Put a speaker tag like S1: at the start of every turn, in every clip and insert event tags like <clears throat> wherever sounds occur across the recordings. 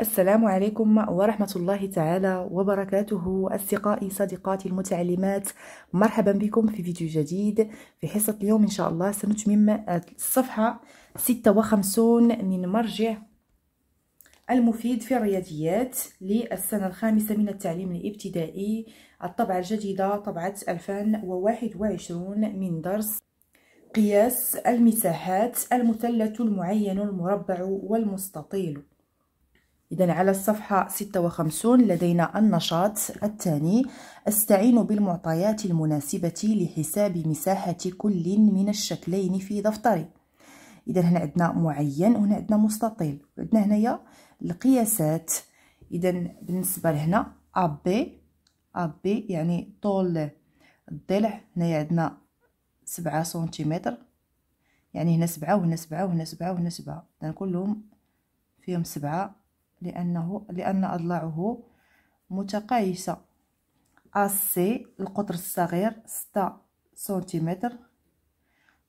S1: السلام عليكم ورحمة الله تعالى وبركاته أصدقائي صديقاتي المتعلمات مرحبا بكم في فيديو جديد في حصة اليوم إن شاء الله سنتمم آه، الصفحة 56 من مرجع المفيد في الرياضيات للسنة الخامسة من التعليم الابتدائي الطبعة الجديدة طبعة 2021 من درس قياس المساحات المثلث المعين المربع والمستطيل إذا على الصفحة 56 لدينا النشاط الثاني استعين بالمعطيات المناسبة لحساب مساحة كل من الشكلين في دفتري إذا هنا عندنا معين وهنا عندنا مستطيل عندنا هنايا القياسات إذا بالنسبة لهنا أبي أبي يعني طول الضلع هنايا عندنا سبعة سنتيمتر يعني هنا سبعة وهنا سبعة وهنا سبعة وهنا سبعة إذا كلهم فيهم سبعة لأنه لأن أضلاعه متقايسة السي القطر الصغير ستة سنتيمتر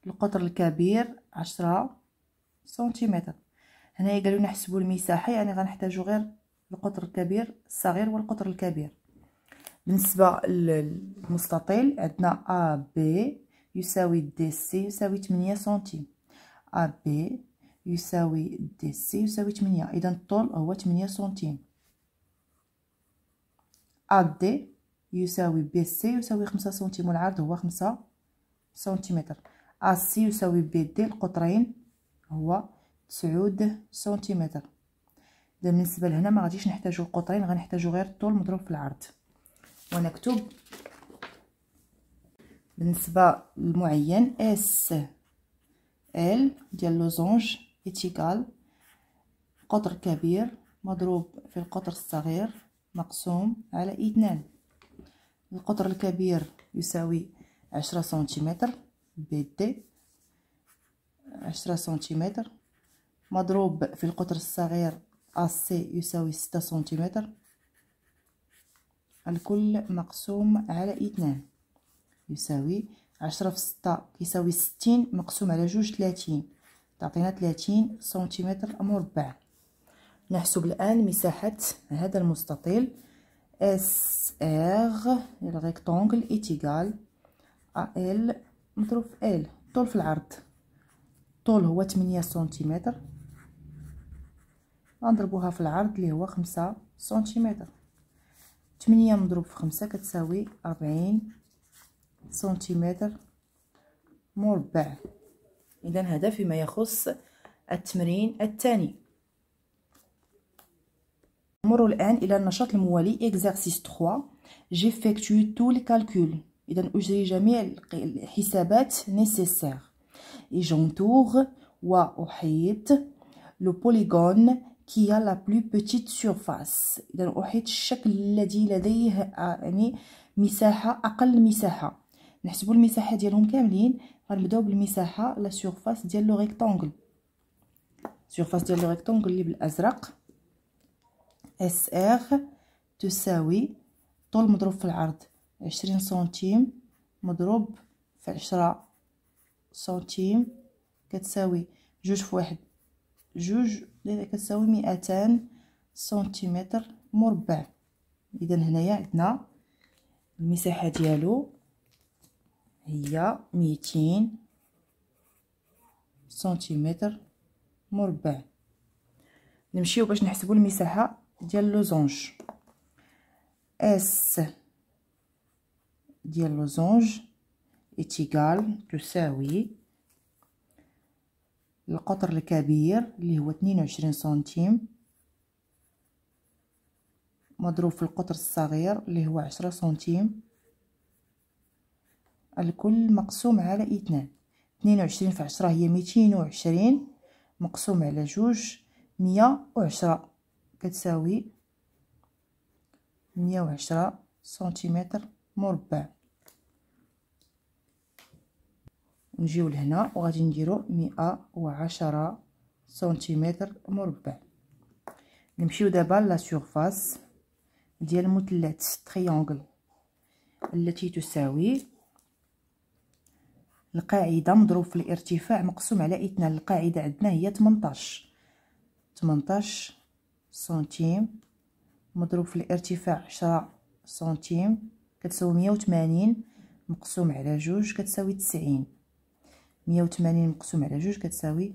S1: القطر الكبير عشرة سنتيمتر هنا قالوا نحسبوا المساحة يعني غنحتاجو غير القطر الكبير الصغير والقطر الكبير بالنسبة للمستطيل عندنا أ بي يساوي دي سي يساوي 8 سنتيم أ بي يساوي دي سي يساوي 8 اذا الطول هو 8 سنتيم ا دي يساوي بي سي يساوي 5 سنتيم والعرض هو 5 سنتيمتر ا سي يساوي بي دي القطرين هو 9 سنتيمتر بالنسبه لهنا ما غاديش نحتاجو القطرين غنحتاجو غير الطول مضروب في العرض ونكتب بالنسبه للمعين اس ال ديال لوزونج إتيكال قطر كبير مضروب في القطر الصغير مقسوم على اثنان القطر الكبير يساوي عشرة سنتيمتر بي دي عشرة سنتيمتر مضروب في القطر الصغير سي يساوي ستة سنتيمتر الكل مقسوم على اثنان يساوي عشرة في ستة يساوي ستين مقسوم على جوج ثلاثين تعطينا 30 سنتيمتر مربع نحسب الآن مساحة هذا المستطيل اس ار الريكتونغل ايتيغال ال مضروب في ال طول في العرض طول هو 8 سنتيمتر نضربوها في العرض اللي هو 5 سنتيمتر 8 مضروب في 5 كتساوي 40 سنتيمتر مربع إذا هذا فيما يخص التمرين الثاني نمر الآن إلى النشاط الموالي اكزرسيس 3 جيفيكتو تو لي كالكول إذا أجري جميع الحسابات نيسيسير جونتوغ وأحيط لو بوليغون كي لا بلو بوتيت سيرفاس إذا أحيط الشكل الذي لديه يعني مساحة أقل مساحة نحسبوا المساحة ديالهم كاملين غنبداو بالمساحه لا سيرفاس ديال لو ريكتانغل سيرفاس ديال لو ريكتانغل اللي بالازرق اس ار تساوي طول مضروب في العرض عشرين سنتيم مضروب في عشرة سنتيم كتساوي جوج في واحد جوج كتساوي مئتان سنتيمتر مربع اذا هنايا عندنا المساحه ديالو هي ميتين سنتيمتر مربع نمشيو باش نحسبو المساحه ديال لوزونج اس ديال لوزونج اتيكال تساوي القطر الكبير اللي هو 22 سنتيم مضروب في القطر الصغير اللي هو 10 سنتيم الكل مقسوم على اثنان اثنين وعشرين في عشرة هي ميتين وعشرين مقسوم على جوج مية وعشرة كتساوي مية وعشرة سنتيمتر مربع نجيو لهنا وغادي نديرو مئة وعشرة سنتيمتر مربع نمشيو دابا لا سيرفاس ديال مثلث تريانغل التي تساوي القاعده مضروب في الارتفاع مقسوم على اثنان القاعده عندنا هي 18 18 سنتيم مضروب في الارتفاع 10 سنتيم كتساوي 180 مقسوم على جوج كتساوي 90 180 مقسوم على جوج كتساوي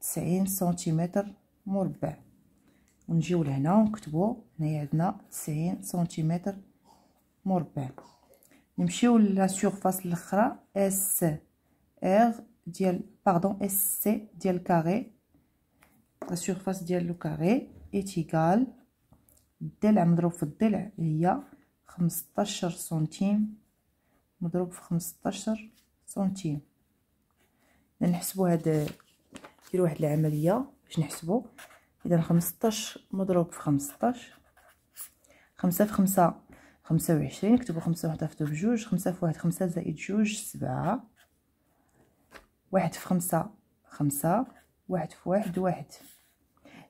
S1: 90 سنتيمتر مربع ونجيو لهنا ونكتبو هنايا عندنا 90 سنتيمتر مربع نمشيو لا سيرفاس الاخرى اس ار ديال باردون اس سي ديال كاري لا سيرفاس ديال لو كاري ايتيغال الضلع مضروب في الضلع هي 15 سنتيم مضروب في 15 سنتيم نحسبوا هاد نديرو واحد العمليه باش نحسبوا اذا 15 مضروب في 15 5 في 5 خمسة وعشرين نكتبو خمسة وحدة في بجوج خمسة في واحد خمسة زائد جوج سبعة واحد في خمسة خمسة واحد في واحد واحد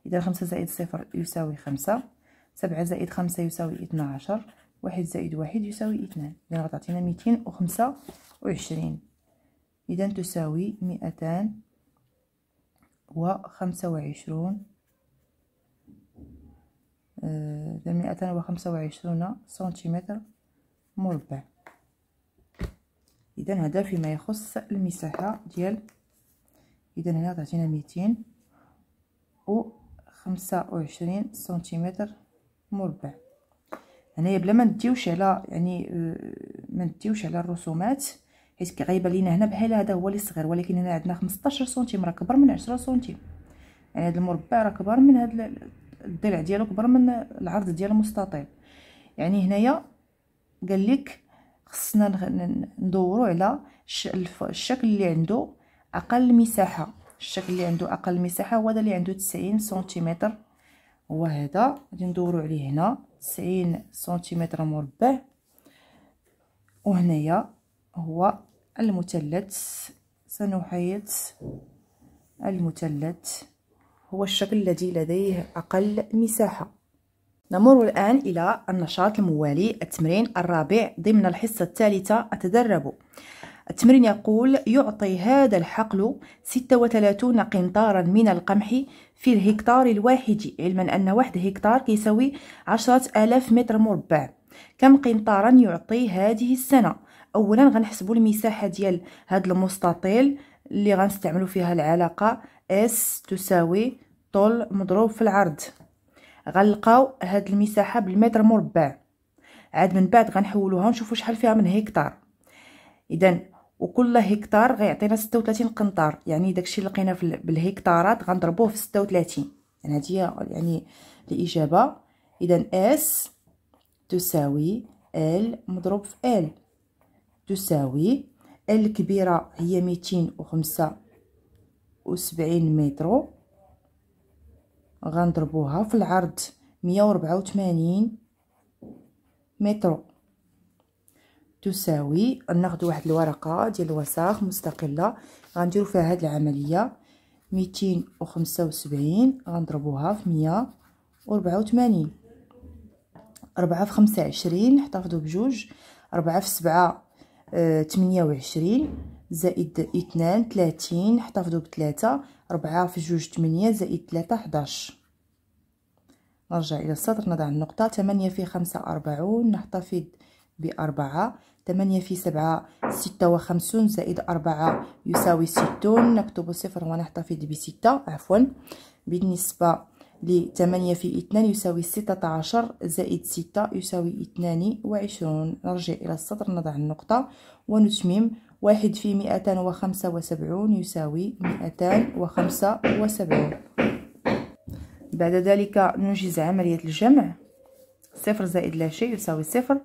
S1: إذا خمسة زائد صفر يساوي خمسة سبعة زائد خمسة يساوي اثنا عشر واحد زائد واحد يساوي اثنان إذا غتعطينا ميتين وخمسة وعشرين إذا تساوي مئتان وخمسة وعشرون مئتان وخمسة وعشرون سنتيمتر مربع اذا هذا فيما يخص المساحه ديال اذا هنا تعطينا ميتين أو خمسة وعشرين سنتيمتر مربع هنايا بلا ما نديوش على يعني آه، ما نديوش على الرسومات حيت كيغيبه لينا هنا بحال هذا هو اللي صغير ولكن هنا عندنا 15 سنتيم راه كبر من 10 سنتيم يعني هذا المربع راه كبر من هذا الضلع ديالو كبر من العرض ديال المستطيل يعني هنايا قال لك خصنا ندورو على الشكل اللي عنده اقل مساحه الشكل اللي عنده اقل مساحه هو هذا اللي عنده 90 سنتيمتر هو هذا غادي ندورو عليه هنا 90 سنتيمتر مربع وهنايا هو المثلث سنحيط المثلث هو الشكل الذي لديه أقل مساحة نمر الآن إلى النشاط الموالي التمرين الرابع ضمن الحصة الثالثة أتدرب التمرين يقول يعطي هذا الحقل 36 قنطارا من القمح في الهكتار الواحد علما أن واحد هكتار كيساوي 10000 متر مربع كم قنطارا يعطي هذه السنة أولا غنحسبو المساحة ديال هذا المستطيل اللي غنستعملوا فيها العلاقة اس تساوي طول مضروب في العرض غنلقاو هاد المساحه بالمتر مربع عاد من بعد غنحولوها ونشوفوا شحال فيها من هكتار اذا وكل هكتار غيعطينا 36 قنطار يعني داكشي اللي لقينا بالهكتارات غنضربوه في 36 يعني هذه يعني الاجابه اذا اس تساوي ال مضروب في ال تساوي ال الكبيره هي 205 وسبعين مترو غنضربوها في العرض مية وربعة وثمانين مترو تساوي ناخدو واحد الورقه ديال الوساخ مستقله غنديرو فيها هاد العمليه ميتين وخمسة وسبعين غنضربوها في مية وربعة وثمانين ربعة في خمسة عشرين نحتفظو بجوج ربعة في سبعة اه تمنية وعشرين زائد اثنان ثلاثين احتفظوا بثلاثة ربعة في جوج تمنية زائد ثلاثة حداش نرجع إلى السطر نضع النقطة ثمانية في خمسة أربعون نحتفظ بأربعة ثمانية في سبعة ستة وخمسون زائد أربعة يساوي ستون نكتب صفر ونحتفظ بستة عفوا بالنسبة لثمانية في اثنان يساوي ستة عشر زائد ستة يساوي اثنان وعشرون نرجع إلى السطر نضع النقطة ونتمم واحد في مئتان وخمسة وسبعون يساوي مئتان وخمسة وسبعون بعد ذلك ننجز عملية الجمع صفر زائد لا شيء يساوي صفر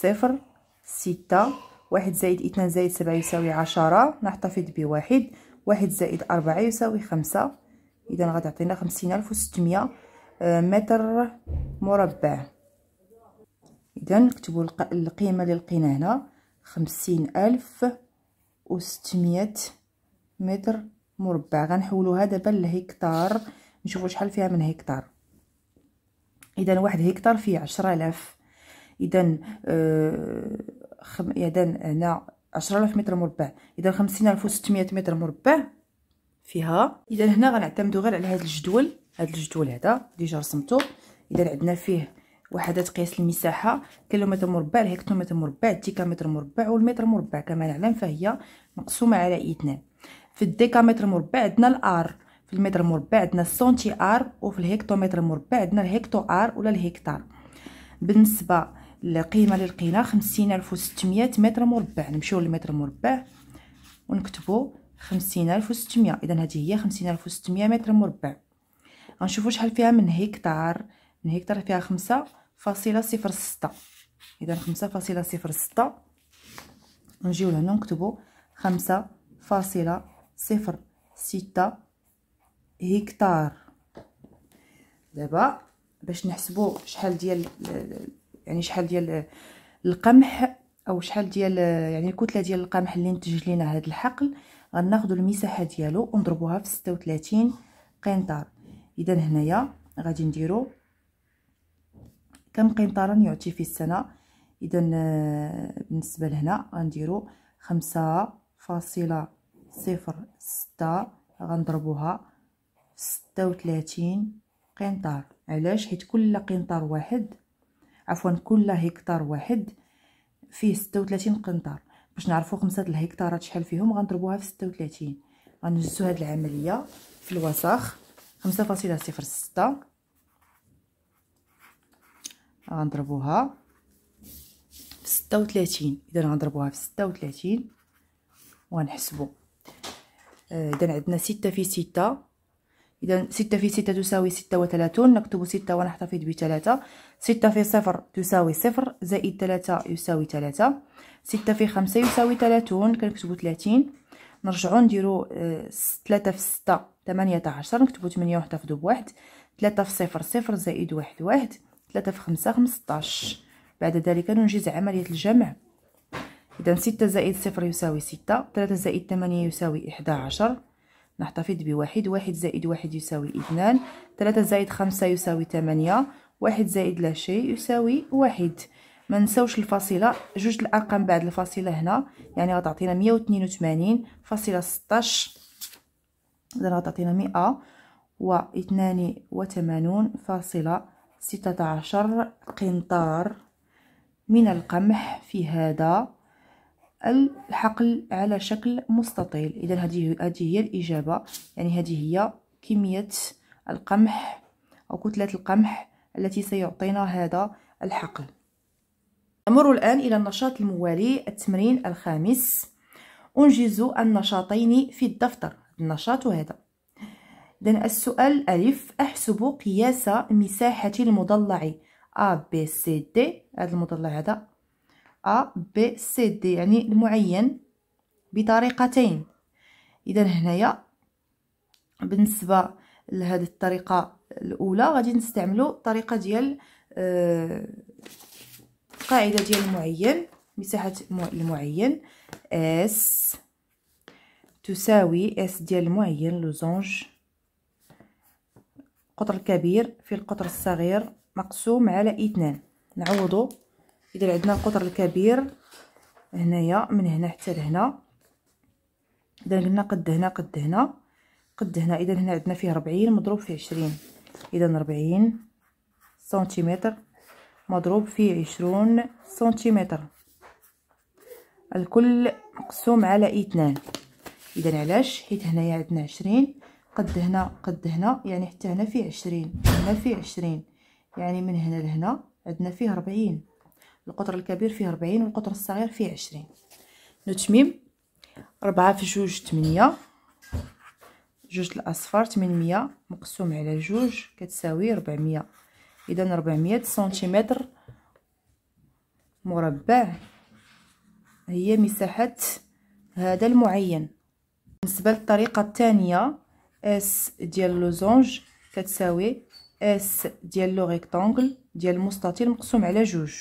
S1: صفر ستة واحد زائد اثنان زائد سبعة يساوي عشرة نحتفظ بواحد واحد زائد أربعة يساوي خمسة إذا غتعطينا خمسين ألف وستمية آه، متر مربع إذا نكتبوا القيمة اللي لقينا هنا خمسين ألف وستمية متر مربع غنحولوها دابا لهكتار نشوفو شحال فيها من هكتار اذا واحد هكتار فيه عشرة آلاف اذا آه خم... اذا هنا عشرة آلاف متر مربع اذا خمسين ألف وستمية متر مربع فيها اذا هنا غنعتمدو غير على هاد الجدول هاد الجدول هذا ديجا رسمتو اذا عندنا فيه وحدات قياس المساحه كيلومتر مربع الهكتومتر مربع الديكامتر مربع والمتر مربع كما نعلم فهي مقسومه على اثنان في الديكامتر مربع عندنا الار في المتر مربع عندنا السنتي ار وفي الهكتومتر مربع عندنا الهكتو ار ولا الهكتار بالنسبه للقيمه اللي لقينا 50600 متر مربع نمشيو للمتر مربع ونكتبوا 50600 اذا هذه هي 50600 متر مربع غنشوفوا شحال فيها من هكتار من هكتار فيها خمسة فاصله صفر ستة اذا خمسة فاصله صفر ستة نجيو لهنا نكتبو خمسة فاصله صفر ستة هكتار دابا باش نحسبو شحال ديال يعني شحال ديال القمح او شحال ديال يعني الكتله ديال القمح اللي نتج لينا هذا الحقل غناخذوا المساحه ديالو ونضربوها في 36 قنطار اذا هنايا غادي نديرو كم قنطارا يعطي في السنه اذا آه، بالنسبه لهنا غنديرو خمسة فاصلة صفر ستة غنضربوها ستة وتلاتين قنطار علاش حيت كل قنطار واحد عفوا كل هكتار واحد فيه ستة وتلاتين قنطار باش نعرفو خمسة الهكتارات شحال فيهم غنضربوها في ستة وتلاتين غنهزو هاد العملية في الوسخ خمسة فاصلة صفر ستة غنضربوها في ستة وتلاتين اذا غنضربوها في ستة وتلاتين وغنحسبو آه، اذا عندنا ستة في ستة اذا ستة في ستة تساوي ستة وتلاتون نكتب ستة ونحتفظ بتلاتة ستة في صفر تساوي صفر زائد تلاتة يساوي تلاتة ستة في خمسة يساوي تلاتون كنكتبو تلاتين نرجعو نديرو آه، تلاتة في ستة ثمانية عشر نكتبو ثمانية ونحتفظو بواحد تلاتة في صفر صفر زائد واحد واحد 3 في 5 15 بعد ذلك ننجز عملية الجمع إذا 6 زائد 0 يساوي 6 3 زائد 8 يساوي 11 نحتفظ بواحد واحد زائد واحد يساوي اثنان ثلاثة زائد خمسة يساوي ثمانية واحد زائد لا شيء يساوي واحد ما نساوش الفاصله جوج الارقام بعد الفاصله هنا يعني غتعطينا مية وثنين وثمانين فاصله ستاش اذا غتعطينا مية واثنان وثمانون فاصله ستة عشر قنطار من القمح في هذا الحقل على شكل مستطيل إذا هذه هذه هي الإجابة يعني هذه هي كمية القمح أو كتلة القمح التي سيعطينا هذا الحقل نمر الآن إلى النشاط الموالي التمرين الخامس أنجز النشاطين في الدفتر النشاط هذا إذن السؤال ألف أحسب قياس مساحة المضلع A B C D هذا المضلع هذا A B C D يعني المعين بطريقتين إذا هنايا بالنسبة لهذه الطريقة الأولى غادي نستعملو طريقة ديال آه، قاعدة ديال المعين مساحة المعين S تساوي S ديال المعين لوزونج القطر الكبير في القطر الصغير مقسوم على اثنان نعوضو اذا عندنا القطر الكبير هنايا من هنا حتى لهنا اذا قلنا قد هنا قد هنا قد هنا اذا هنا عندنا فيه 40 مضروب في 20 اذا 40 سنتيمتر مضروب في 20 سنتيمتر الكل مقسوم على اثنان اذا علاش حيت هنايا عندنا 20 قد هنا قد هنا يعني حتى هنا فيه عشرين هنا فيه عشرين يعني من هنا لهنا عندنا فيه ربعين القطر الكبير فيه ربعين والقطر الصغير فيه عشرين نتميم ربعة في جوج تمنية جوج الأصفر تمنمية مقسوم على جوج كتساوي ربعمية إذا ربعمية سنتيمتر مربع هي مساحة هذا المعين بالنسبة للطريقة الثانية اس ديال لوزونج كتساوي اس ديال لو ريكتانغل ديال المستطيل مقسوم على جوج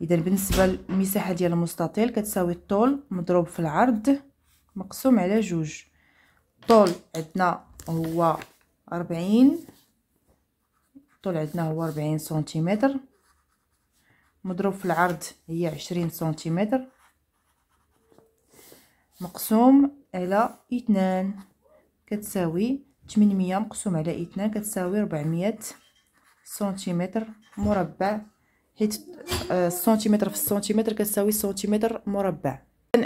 S1: اذا بالنسبه للمساحه ديال المستطيل كتساوي الطول مضروب في العرض مقسوم على جوج الطول عندنا هو 40 الطول عندنا هو 40 سنتيمتر مضروب في العرض هي 20 سنتيمتر مقسوم على 2 كتساوي 800 مقسوم على 2 كتساوي 400 سنتيمتر مربع حيت السنتيمتر آه، في السنتيمتر كتساوي سنتيمتر مربع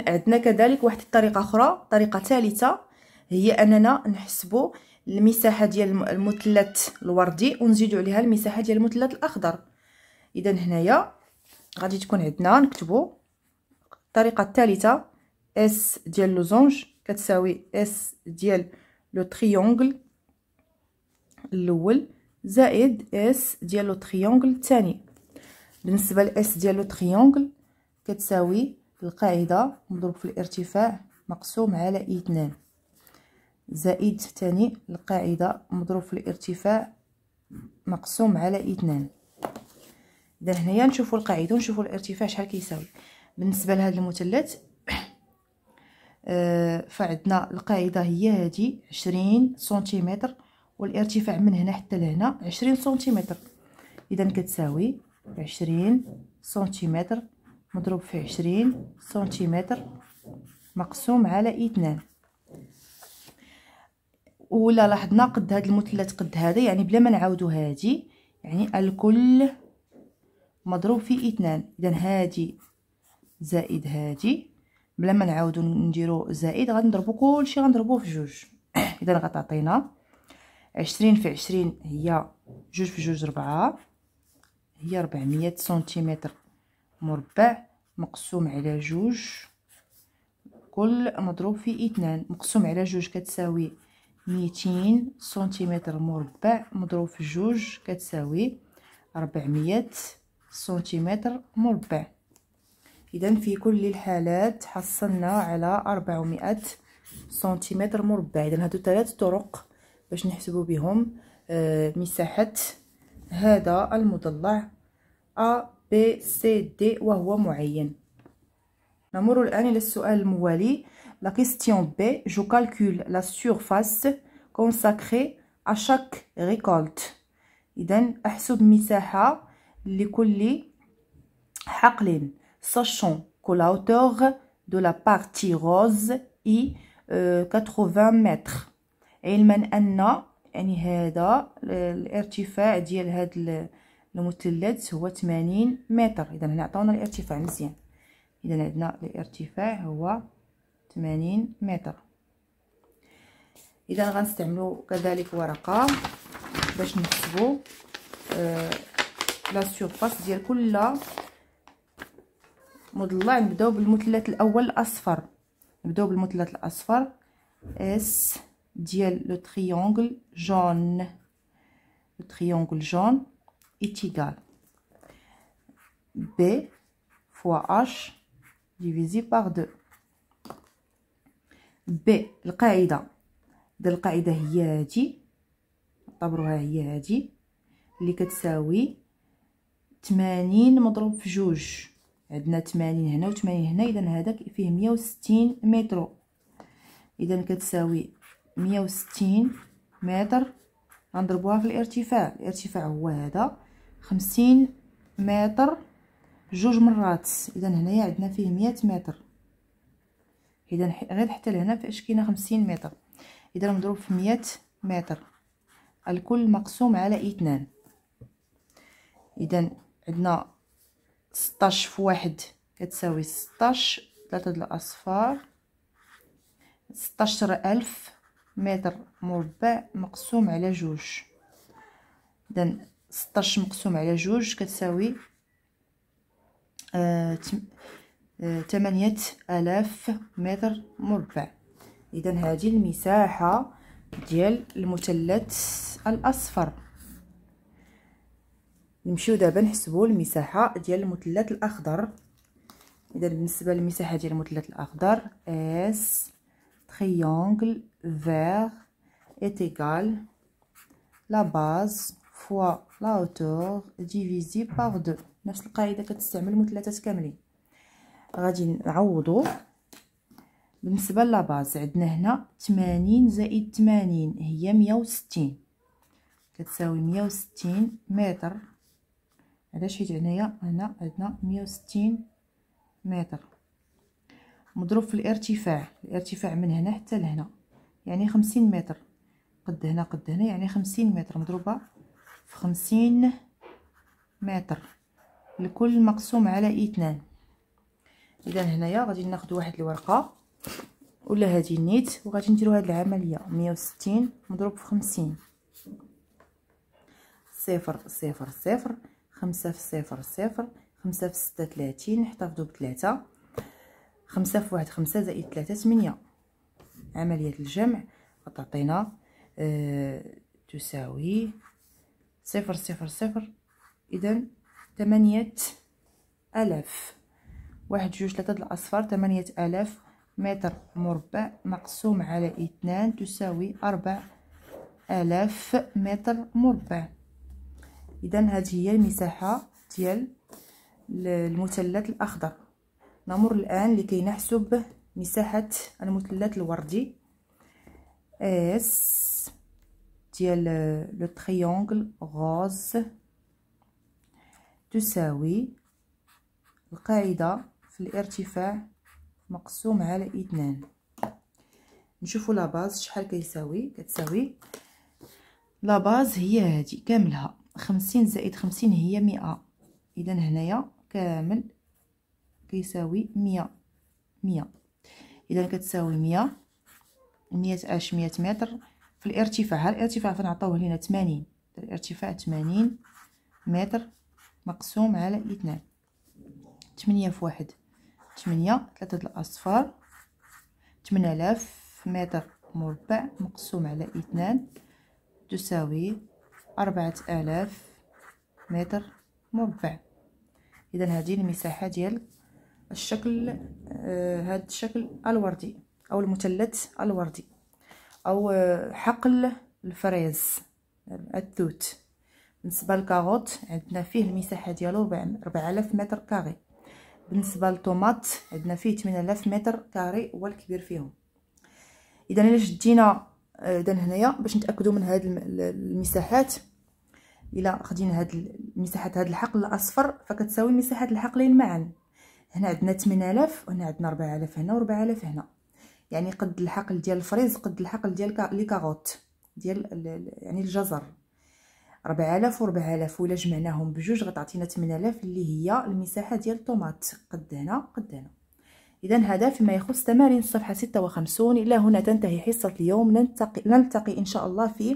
S1: عندنا كذلك واحد الطريقه اخرى طريقه ثالثه هي اننا نحسبوا المساحه ديال المثلث الوردي ونزيدوا عليها المساحه ديال المثلث الاخضر اذا هنايا غادي تكون عندنا نكتبوا الطريقه الثالثه اس ديال لوزونج كتساوي اس ديال لو تريونغل الاول زائد اس ديال لو تريونغل الثاني بالنسبه لاس ديال لو تريونغل كتساوي القاعده مضروب في الارتفاع مقسوم على اثنان زائد ثاني القاعده مضروب في الارتفاع مقسوم على اثنان اذا هنايا نشوفوا القاعده ونشوفوا الارتفاع شحال كيساوي بالنسبه لهذا المثلث آه، فعندنا القاعده هي هذه 20 سنتيمتر والارتفاع من هنا حتى لهنا 20 سنتيمتر اذا كتساوي 20 سنتيمتر مضروب في 20 سنتيمتر مقسوم على 2 ولا لاحظنا قد هذا المثلث قد هذا يعني بلا ما نعاودو هذه يعني الكل مضروب في اثنان اذا هادي زائد هادي بلا ما نعاودو نديرو زائد غنضربو كلشي غنضربوه في جوج <clears throat> اذا غتعطينا عشرين في عشرين هي جوج في جوج ربعة هي ربعمية سنتيمتر مربع مقسوم على جوج كل مضروب في اثنان مقسوم على جوج كتساوي ميتين سنتيمتر مربع مضروب في جوج كتساوي ربعمية سنتيمتر مربع اذا في كل الحالات حصلنا على 400 سنتيمتر مربع اذا هادو ثلاث طرق باش نحسبوا بهم آه، مساحه هذا المضلع ا بي سي دي وهو معين نمر الآن إلى السؤال الموالي لا كيستيون بي جو كالكول لا سورفاس كونساكري ا شاك ريكولت إذا أحسب مساحة لكل حقل sachant que la hauteur de la partie rose est euh, 80 متر علما ان يعني هذا الارتفاع ديال هذا المثلث هو 80 متر اذا هنا عطاونا الارتفاع مزيان اذا عندنا الارتفاع هو 80 متر اذا غنستعملو كذلك ورقه باش نحسبو آه لا سيرفاس ديال كل مضلع نبداو بالمثلث الاول الاصفر نبداو بالمثلث الاصفر اس ديال لو تريونغل جون لو تريونغل جون ايتيغال ب فوا اش ديفيزي باغ دو ب القاعده ديال القاعده هي هادي نعتبروها هي هادي اللي كتساوي 80 مضروب في جوج عندنا 80 هنا و80 هنا اذا هذاك فيه 160 متر اذا كتساوي 160 متر غنضربوها في الارتفاع الارتفاع هو هذا 50 متر جوج مرات اذا هنايا عندنا فيه 100 متر اذا غير حتى لهنا فاش كاينه 50 متر اذا مضروب في 100 متر الكل مقسوم على 2 اذا عندنا ستاش في واحد كتساوي ستاش ثلاثة الأصفار ستاشر ألف متر مربع مقسوم على جوج إذن ستاش مقسوم على جوج كتساوي آه، آه، ثمانية آه آلاف متر مربع إذا هذه المساحة ديال المثلث الأصفر نمشيو دابا نحسبوا المساحه ديال المثلث الاخضر اذا بالنسبه للمساحه ديال المثلث الاخضر اس تريونغل فير ايت ايغال لا باز فوا لا hauteur ديفيزي بار دو نفس القاعده كتستعمل المثلثات كاملين غادي نعوضوا بالنسبه لا باز عندنا هنا 80 زائد 80 هي 160 كتساوي 160 متر علاش حيت هنايا هنا عندنا مية وستين متر مضروب في الارتفاع الارتفاع من هنا حتى لهنا يعني خمسين متر قد هنا قد هنا يعني خمسين متر مضروبة في خمسين متر الكل مقسوم على اثنان اذا هنايا غادي ناخذ واحد الورقه ولا هذه النيت وغادي نديرو هاد العمليه 160 مضروب في 50 صفر صفر صفر خمسة في صفر صفر خمسة في ستة ثلاثين نحتفظو بثلاثة خمسة في واحد خمسة زائد ثلاثة ثمانية عملية الجمع غتعطينا آه، تساوي صفر صفر صفر إذا ثمانية ألاف واحد جوج ثلاثة الأصفار ثمانية ألاف متر مربع مقسوم على اثنان تساوي أربع آلاف متر مربع اذا هذه هي المساحه ديال المثلث الاخضر نمر الان لكي نحسب مساحه المثلث الوردي اس ديال لو تريونغل غوز تساوي القاعده في الارتفاع مقسوم على اثنان نشوفوا لاباز شحال كيساوي كتساوي لاباز هي هذه كاملها خمسين زائد خمسين هي مئة اذا هنايا كامل كيساوي مية مية اذا كتساوي مية مية اش مية متر في الارتفاع ها الارتفاع فنعطوه لينا تمانين الارتفاع تمانين متر مقسوم على اثنان تمنية في واحد تمنية ثلاثة الأصفار تمن آلاف متر مربع مقسوم على اثنان تساوي أربعة آلاف متر مربع إذا هذه المساحة ديال الشكل آه هذا الشكل الوردي أو المثلث الوردي أو آه حقل الفريز التوت بالنسبة للكاغوت عندنا فيه المساحة ديالو ألاف متر كاري بالنسبة للطوماط عندنا فيه آلاف متر كاري هو الكبير فيهم إذا إلا شدينا آه، إذا هنايا باش نتأكدو من هاد المساحات الا خدينا هاد مساحه هاد الحقل الاصفر فكتساوي مساحه الحقلين معا هنا عندنا 8000 وهنا عندنا 4000 هنا و4000 هنا يعني قد الحقل ديال الفريز قد الحقل ديال لي كاروت ديال يعني الجزر 4000 و4000 ولا جمعناهم بجوج غتعطينا 8000 اللي هي المساحه ديال الطوماط قد هنا قد هنا اذا هذا فيما يخص تمارين الصفحه 56 الى هنا تنتهي حصه اليوم نلتقي نلتقي ان شاء الله في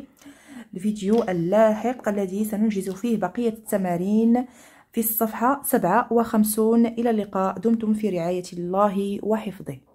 S1: الفيديو اللاحق الذي سننجز فيه بقية التمارين في الصفحة 57 إلى اللقاء دمتم في رعاية الله وحفظه